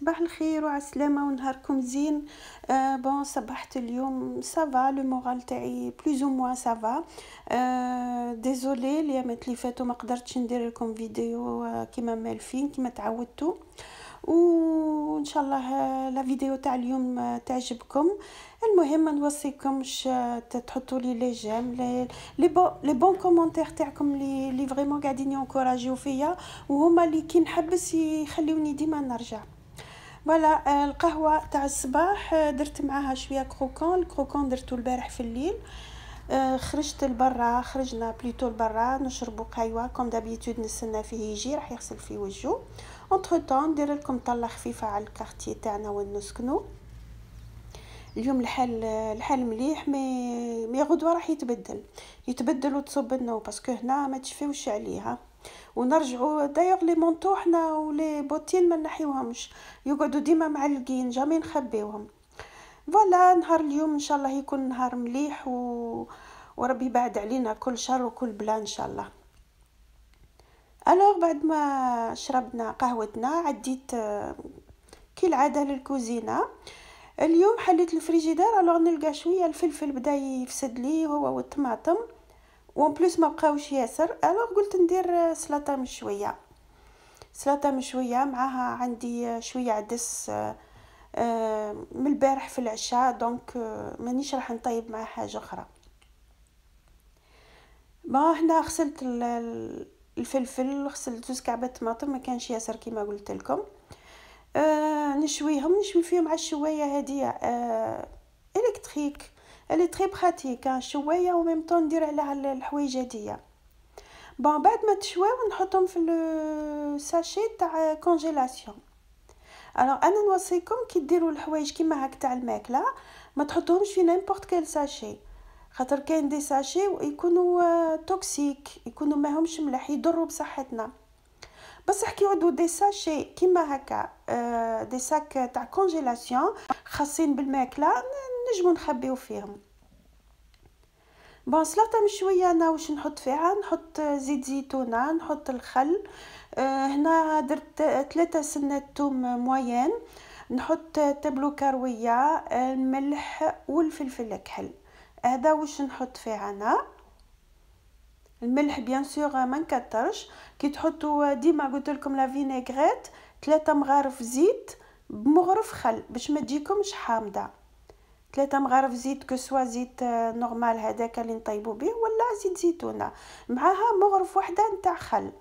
صباح الخير وعلى السلامه ونهاركم زين آه بون صبحت اليوم سافا لو مورال تاعي بلوز او موان سافا آه ديزولي مات لي فاتو ما قدرتش ندير لكم فيديو آه، كيما مالفين كيما تعودتو وان شاء الله لا آه، فيديو تاع اليوم آه، تعجبكم المهم ما نوصيكمش تحطوا لي لي جيم لي لي بون كومونتير تاعكم لي لي فريمون قاعدين يونكوراجيو فيا وهما اللي كي نحبس يخليوني ديما نرجع فوالا القهوه تاع الصباح درت معاها شويه كروكون الكروكون درتو البارح في الليل euh, خرجت لبرا خرجنا بليتو لبرا نشربو قهيوة كوم دابيتود نستنى فيه يجي راح يغسل فيه وجهو اونتخو طون ندير لكم طله خفيفه على الكارتي تاعنا وين نسكنو اليوم الحال الحال مليح مي مي غدوه راح يتبدل يتبدل وتصب النوم باسكو هنا ما تشفيوش عليها ونرجعوا دايوغ لي مونطو حنا ولي بوتين ما نحيوهمش يقعدوا ديما معلقين جامي نخبيوهم فوالا نهار اليوم ان شاء الله يكون نهار مليح و... وربي يبعد علينا كل شر وكل بلا ان شاء الله الوغ بعد ما شربنا قهوتنا عديت آه، العاده للكوزينه اليوم حليت الفريجيدار الوغ نلقى شويه الفلفل بدا يفسد لي هو والطماطم وان بلوس ما بقاوش ياسر الوغ قلت ندير سلطه مشويه سلطه مشويه معاها عندي شويه عدس آه، من البارح في العشاء دونك آه، مانيش راح نطيب مع حاجه اخرى ما هنا غسلت الفلفل غسلت زوج كعبات طماطم ما كانش ياسر كيما قلت لكم آه، نشويهم نشوي فيهم على الشوايه هاديه آه الكتريك اللي تري براتيك شويه و ميم طون ندير عليها الحوايج هاديه بون بعد ما تشواو نحطهم في الساشي تاع كونجيلاسيون الوغ انا نوصيكم كي ديروا الحوايج كيما هاك تاع الماكله ما تحطوهمش في نيمبورط كيل ساشي خاطر كاين دي ساشي ويكونوا توكسيك آه، يكونوا ماهمش ملح يضروا بصحتنا بصح كي يعودوا دي ساشي كيما هكا آه، دي ساك تاع كونجيلاسيون خاصين بالماكله نجمو نخبيو فيهم بون سلطه مشويه انا واش نحط فيها نحط زيت زيتونه نحط الخل هنا درت ثلاثة سنات توم موين نحط تبلو كرويه الملح والفلفل الكحل هذا واش نحط فيه انا الملح بيان سور ما نكترش كي تحطوا ديما قلت لكم لا فينيغريت ثلاثة مغارف زيت بمغرف خل باش ما تجيكمش حامضه ثلاثة مغارف زيت كسوا زيت آه، نورمال هذاك اللي نطيبو به ولا زيت زيتونة معاها مغرف وحدة نتاع خل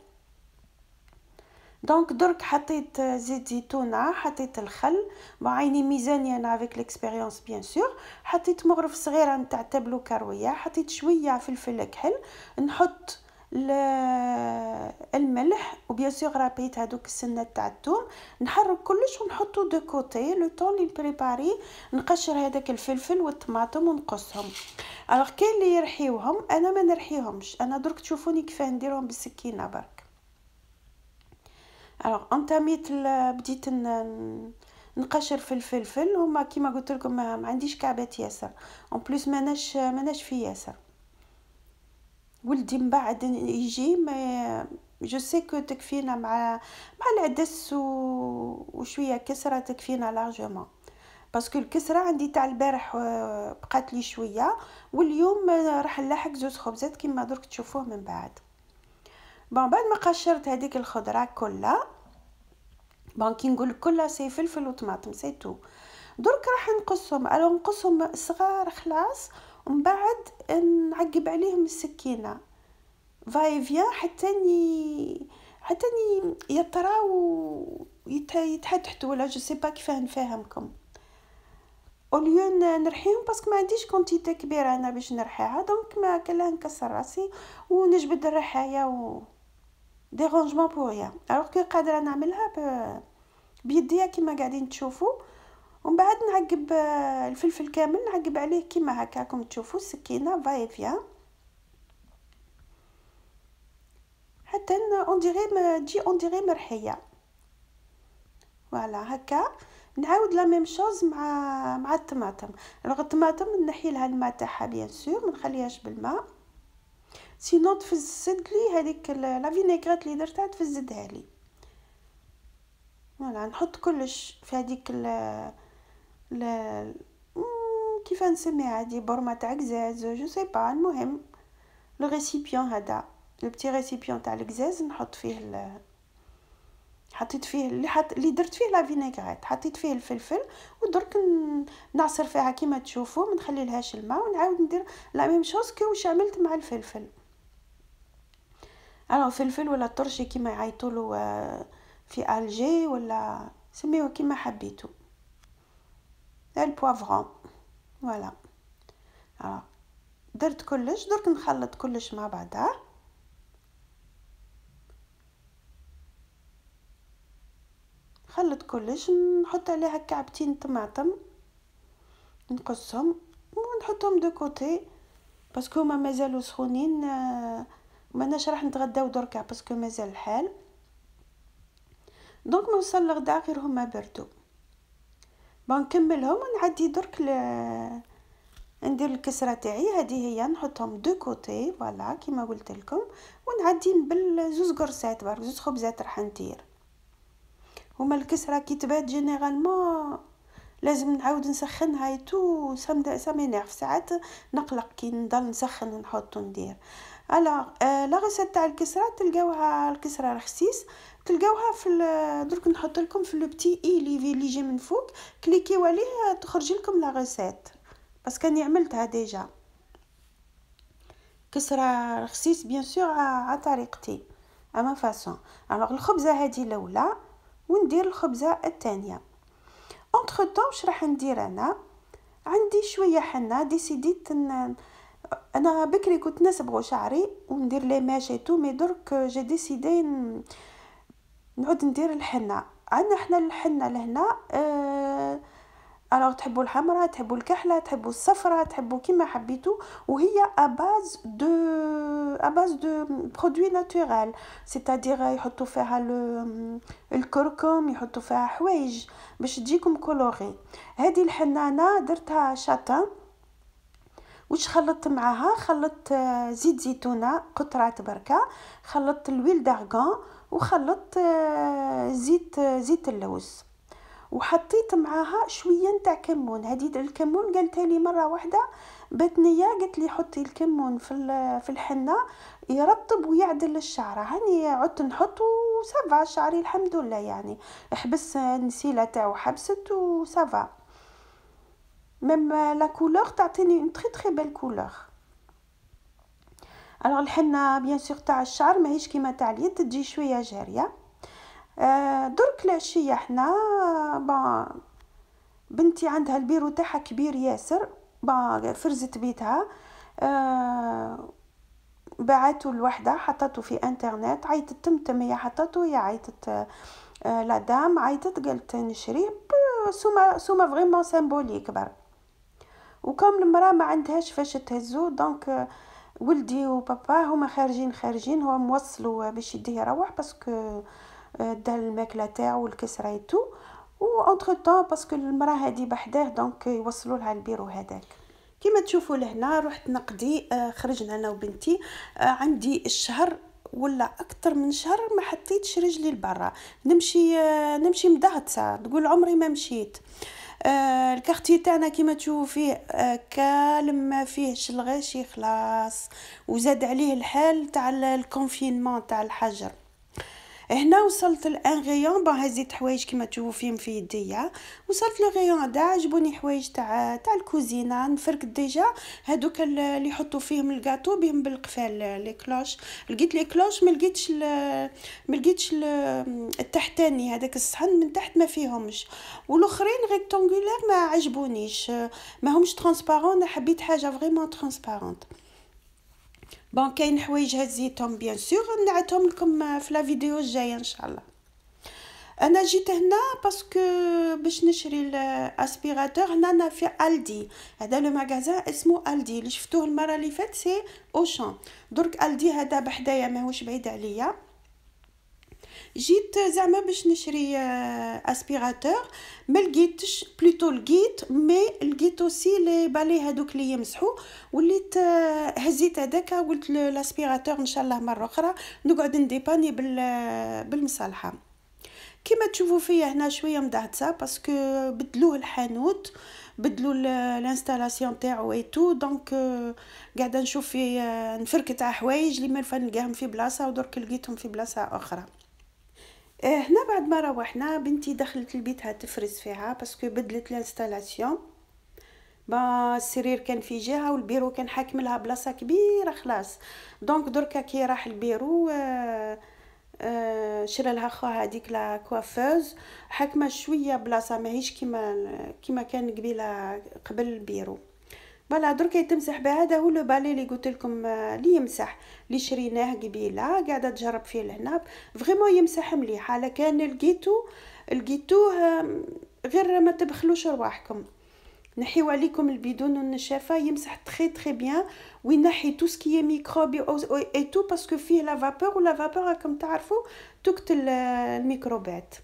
دونك درك حطيت آه، زيت زيتونة حطيت الخل بعيني ميزانية انا افيك ليكسبيريونس بيان سور حطيت مغرف صغيرة نتاع تابلو كروية حطيت شوية فلفل كحل نحط الملح وبيان سيغ رابيت هذوك السنه تاع الثوم نحرك كلش ونحطو دو كوتي لو طون لي بريباري نقشر هذاك الفلفل والطماطم ونقصهم الوغ كاين اللي يرحيوهم انا ما نرحيهمش انا درك تشوفوني كيفاه نديرهم بالسكينه برك الوغ انتميت بديت نقشر في الفلفل هما كيما قلت لكم ما عنديش كعبات ياسر اون بليس ماناش ماناش في ياسر ولدي من بعد يجي ما جو سي كو تكفينا مع مع العدس و... وشويه كسره تكفينا لارجومون باسكو الكسره عندي تاع البارح آه، بقات لي شويه واليوم آه، راح نلاحق زوج خبزات كيما درك تشوفوه من بعد بون بعد ما قشرت هذيك الخضره كلها بون كي نقول كلها سي فلفل وطماطم سي تو درك راح نقصهم الو نقصهم صغار خلاص ومن بعد نعقب عليهم السكينه فايفيا حتى ني حتى ني يطراو يتحتحتوا ولا جو سي با كيفاه نفهمكم اوليو نرحيهم باسكو ما عنديش كونتيتي كبيره انا باش نرحيها دونك ما كلا نكسر راسي ونجبد الرحايا و ديرونجمون بو ريان الوغ كو قادره نعملها ب... بيديا كيما قاعدين تشوفوا ومن بعد نعقب الفلفل كامل نعقب عليه كيما هكاكم تشوفوا السكينه فاي فيها حتى انديري تجي ديغي مرحيه فوالا هكا نعاود لا ميم شوز مع مع الطماطم الوغ الطماطم نحي لها الماء تاعها بيان سور ما نخليهاش بالماء سينو تفزد لي هذيك لا فينيغريت اللي درتها تفزدها لي فوالا نحط كلش في هذيك ل... Hmm, كيف نسميها هادي برمة عكزاز جو سي با المهم لو ريسيبيون هذا بتي ريسيبيون تاع الكزاز نحط فيه ال... حطيت فيه اللي حط اللي درت فيه لا فينيغريت حطيت فيه الفلفل ودرك نعصر فيها كيما تشوفوا ما نخليلهاش الماء ونعاود ندير لا ميم شوز كي واش عملت مع الفلفل الو فلفل ولا طرشي كيما يعيطوا له في الجي ولا سميوه كيما حبيتو البوافغون فوالا درت كلش درك نخلط كلش مع بعضها خلط كلش نحط عليها كعبتين طماطم نقصهم ونحطهم دو كوتي باسكو هما مازالوا سخونين آه، ماناش راح نتغداو دركا باسكو مازال الحال دونك ما وصل الغدا غير هما بردو بنكملهم ونعدي درك ل... ندير الكسره تاعي هذه هي نحطهم دو كوتي فوالا كيما قلت لكم ونعدي نبل زوز قرصات برك زوز خبزات راح ندير هما الكسره كي تبات لازم نعاود نسخنها يتو سامي سامينيرف ساعات نقلق كي نضل نسخن ونحط وندير الوغ آه، لا غسات تاع الكسره تلقاوها الكسره رخيص تلقاوها في درك نحط لكم في لو بتي اي في لي جي من فوق كليكيو عليه آه، تخرج لكم لا ريسيت بس كاني عملتها ديجا كسره رخيص بيان سور على طريقتي اما فاصون الوغ الخبزه هذه الاولى وندير الخبزه الثانيه اونتر طون واش راح ندير انا عندي شويه حنا ديسيديت انا بكري كنت نسبغ شعري وندير لي ماشي تو مي درك جي ديسيدي نعود ندير الحنه عندنا حنا الحنه لهنا آه، الوغ تحبوا الحمراء تحبوا الكحله تحبوا الصفراء تحبوا كيما حبيتو وهي اباز دو اباز دو برودوي ناتورال سيتادير يحطوا فيها الكركم يحطوا فيها حوايج باش تجيكم كولوري هذه الحنانه درتها شاتان واش خلطت معاها خلطت آه، زيت زيتونه قطرات تبركه خلطت الويل دارغون وخلطت آه، زيت آه، زيت اللوز وحطيت معاها شويه نتاع كمون هذه الكمون قالت لي مره واحده بتنيا قالت لي حطي الكمون في في الحنه يرطب ويعدل الشعر هاني عدت نحط وسافا شعري الحمد لله يعني حبس النسيله تاعو حبست وسافا ميم لا كولور تعطيني اون تري تري بيل كولور الوغ الحنه بيان سيغ تاع الشعر ماهيش كيما تاع اليد تجي شويه جاريه آه، درك العشيه حنا آه، با بنتي عندها البيرو تاعها كبير ياسر با فرزت بيتها آه، بعتو الوحده حطته في انترنت عيطت تمتم هي حطته هي عيطت لا دام عيطت قالت نشري سوما سوما فريمون سيمبوليك برك وكم المراه ما عندهاش فاش تهزو دونك آه، ولدي وبابا هما خارجين خارجين هو موصلو باش يديه يروح باسكو آه، دار الماكله تاعو ايتو و اونتر طون باسكو المراه هادي بحداه دونك يوصلوا لها البيرو هذاك كما تشوفوا لهنا رحت نقدي آه، خرجنا انا وبنتي عندي الشهر ولا اكثر من شهر ما حطيتش رجلي لبرا نمشي نمشي مدهتسه تقول عمري ما مشيت آه، الكارتي تاعنا كيما تشوفوا فيه آه، كالم ما فيهش الغاشي خلاص وزاد عليه الحال تاع الكونفينمون تاع الحجر هنا وصلت الان غيون بون هزيت حوايج كما تشوفوا فيهم في يديا وصلت لو غيون دا عجبوني حوايج تاع تاع الكوزينه نفرك ديجا هذوك اللي يحطوا فيهم الكاطو بهم بالقفال لي كلوش لقيت لي كلوش ما لقيتش ما لقيتش التحتاني هذاك الصحن من تحت ما فيهمش والاخرين ريكتانغولير ما عجبونيش ما همش ترانسبارون حبيت حاجه فريمون ترانسبارونت بون كاين حوايج هزيتهم بيان سور نعدهم لكم في لا فيديو الجايه ان شاء الله انا جيت هنا باسكو باش نشري الاسبيراتور هنا انا في الدي هذا لو ماغازان اسمه الدي اللي شفتوه المره اللي فاتت سي اوشان درك الدي هذا بحدايا ماهوش بعيد عليا جيت زعما باش نشري اسبيراتور آه، ما لقيتش بلوتو لقيت مي لقيت اوسي لي بالي هذوك اللي يمسحوا وليت آه، هزيت هذاك قلت لاسبيراتور ان شاء الله مره اخرى نقعد نديباني آه، بالمصالحه كما تشوفوا فيا هنا شويه مدعسه باسكو بدلوه الحانوت بدلوا الانستالاسيون تاعو اي تو دونك قاعده نشوف في نفركت على حوايج اللي ما نلقاهم في بلاصه ودرك لقيتهم في بلاصه اخرى إيه، هنا بعد ما روحنا بنتي دخلت لبيتها تفرز فيها باسكو بدلت الانستالاسيون با السرير كان في جهه والبيرو كان حاكم لها بلاصه كبيره خلاص دونك دركا كي راح البيرو آه, آه، شرا لها خوها هذيك لا كوافوز حاكمه شويه بلاصه ماهيش كيما كيما كان قبيله قبل البيرو فوالا درك تمسح بها هذا هو لو بالي اللي قلت لكم اللي آه، يمسح اللي شريناه قبيله قاعده تجرب فيه لهنا فريمون يمسح مليح على كان لقيتو لقيتوه غير ما تبخلوش رواحكم نحيو عليكم البيدون والنشافه يمسح تخي تخي بيان وينحي تو سكي ميكروبي اي تو باسكو فيه لا فابور ولا فابور راكم تعرفوا تقتل آه، الميكروبات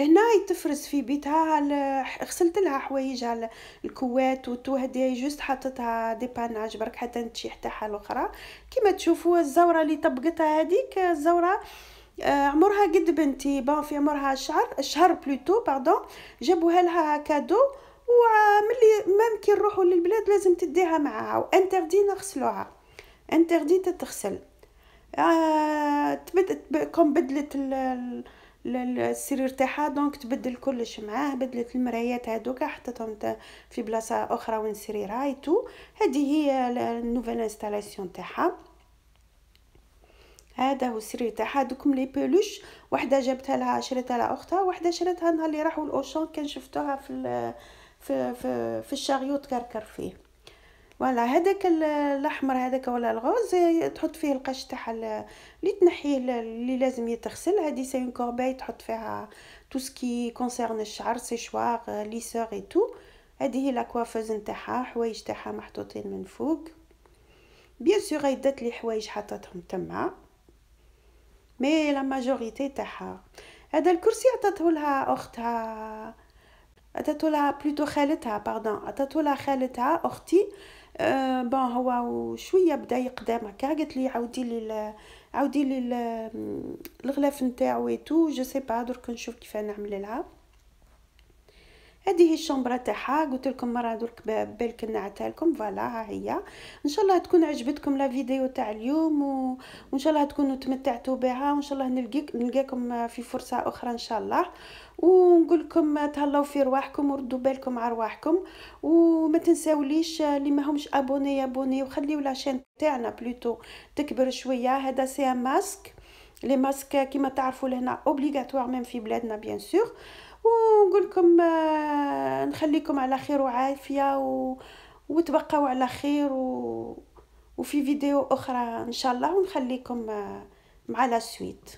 هنا تفرز في بيتها غسلت لها حوايجها الكوات والتوهدي جوست دي باناج برك حتى تشيح تاعها الاخرى كما تشوفوا الزوره اللي طبقتها هذيك الزوره آه، عمرها قد بنتي بون في عمرها شهر شهر بلوتو باردون جابوها لها كادو وملي مام كي نروحوا للبلاد لازم تديها معاها وانتردي نغسلوها انتردي تتغسل آه تبدت كوم بدلت السرير تاعها دونك تبدل كلش معاه بدلت المرايات هادوك حطتهم في بلاصه اخرى وين سريرها اي تو هذه هي النوفيل انستالاسيون تاعها هذا هو السرير تاعها دوك لي بلوش وحده جابتها لها شريتها لها اختها وحده شريتها نهار اللي راحوا الاوشون كان شفتوها في في في, في الشاريو تكركر فيه فوالا هذاك الاحمر هذاك ولا الغوز تحط فيه القش تاع اللي تنحيه اللي لازم يتغسل هذه سي اون كوربي تحط فيها تو سكي كونسيرن الشعر سيشوار ليسور اي تو هذه هي لاكوافوز نتاعها حوايج تاعها محطوطين من فوق بيان سور يدات لي حوايج حطتهم تما مي لا ماجوريتي تاعها هذا الكرسي عطاته لها اختها عطاته لها بلوتو خالتها باردون عطاته لها خالتها اختي آه، بون هو وشويه بدا يقدام هكا قالت لي عاودي لي عاودي لي الغلاف نتاعو اي تو جو سي با درك نشوف كيف نعمل لها هذه هي الشومبرا تاعها قلت لكم مره درك بالك نعتها لكم فوالا ها هي ان شاء الله تكون عجبتكم لا فيديو تاع اليوم و... وان شاء الله تكونوا تمتعتوا بها وان شاء الله نلقيك نلقاكم في فرصه اخرى ان شاء الله ونقول لكم تهلاو في رواحكم وردوا بالكم على رواحكم وما تنساوليش آه، اللي ما همش ابوني ابوني وخليو لاشين تاعنا بلوتو تكبر شويه هذا سي ان ماسك لي ماسك كيما تعرفوا لهنا اوبليغاتوار ميم في بلادنا بيان سور ونقول لكم آه، نخليكم على خير وعافيه و... وتبقوا على خير و... وفي فيديو اخرى ان شاء الله ونخليكم آه، مع لا سويت